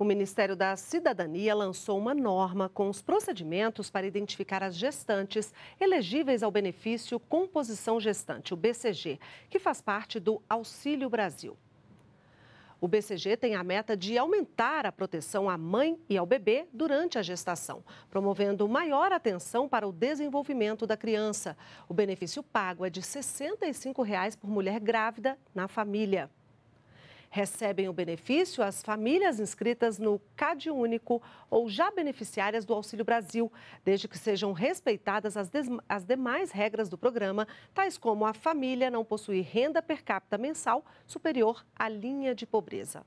O Ministério da Cidadania lançou uma norma com os procedimentos para identificar as gestantes elegíveis ao benefício Composição Gestante, o BCG, que faz parte do Auxílio Brasil. O BCG tem a meta de aumentar a proteção à mãe e ao bebê durante a gestação, promovendo maior atenção para o desenvolvimento da criança. O benefício pago é de R$ 65 reais por mulher grávida na família. Recebem o benefício as famílias inscritas no CAD Único ou já beneficiárias do Auxílio Brasil, desde que sejam respeitadas as, as demais regras do programa, tais como a família não possuir renda per capita mensal superior à linha de pobreza.